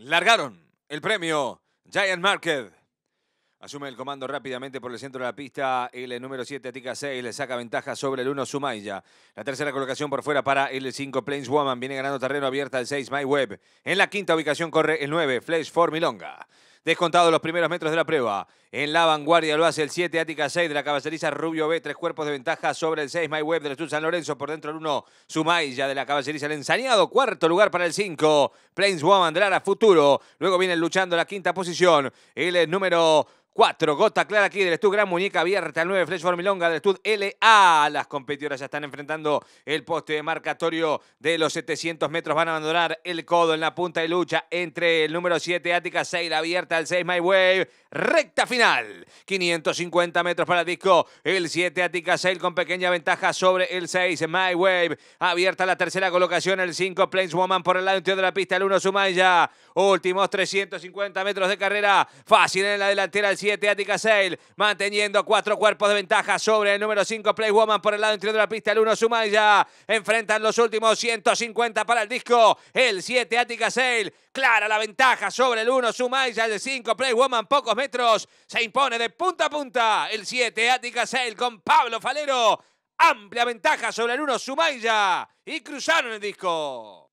largaron el premio Giant Market. Asume el comando rápidamente por el centro de la pista. El número 7, Atica 6, le saca ventaja sobre el 1, Sumaya. La tercera colocación por fuera para el 5, planes Woman. Viene ganando terreno abierta el 6, My Web. En la quinta ubicación corre el 9, Flash Milonga. Descontado los primeros metros de la prueba. En la vanguardia lo hace el 7, Ática 6 de la caballeriza Rubio B. Tres cuerpos de ventaja sobre el 6, My Web del Estudio San Lorenzo. Por dentro el 1, Sumaya de la caballeriza El Ensañado. Cuarto lugar para el 5, Plains Woman de Futuro. Luego viene luchando la quinta posición. El eh, número 4. Gota clara aquí del Stud Gran Muñeca abierta. al 9 Flesh Formilonga del Stud LA. Las competidoras ya están enfrentando el poste de marcatorio de los 700 metros. Van a abandonar el codo en la punta de lucha entre el número 7 Ática 6. abierta al 6 My Wave. Recta final. 550 metros para el disco. El 7 Ática 6 con pequeña ventaja sobre el 6 My Wave. Abierta la tercera colocación. El 5 Plains Woman por el lado interior de la pista. El 1 Sumaya. Últimos 350 metros de carrera. Fácil en la delantera. El 7 7, Attica Sale, manteniendo cuatro cuerpos de ventaja sobre el número 5, Play Woman por el lado interior de la pista, el 1, Sumaya. Enfrentan los últimos 150 para el disco, el 7, Attica Sale, clara la ventaja sobre el 1, Sumaya, el 5, Play Woman, pocos metros, se impone de punta a punta, el 7, Attica Sale con Pablo Falero. Amplia ventaja sobre el 1 Sumaya y cruzaron el disco.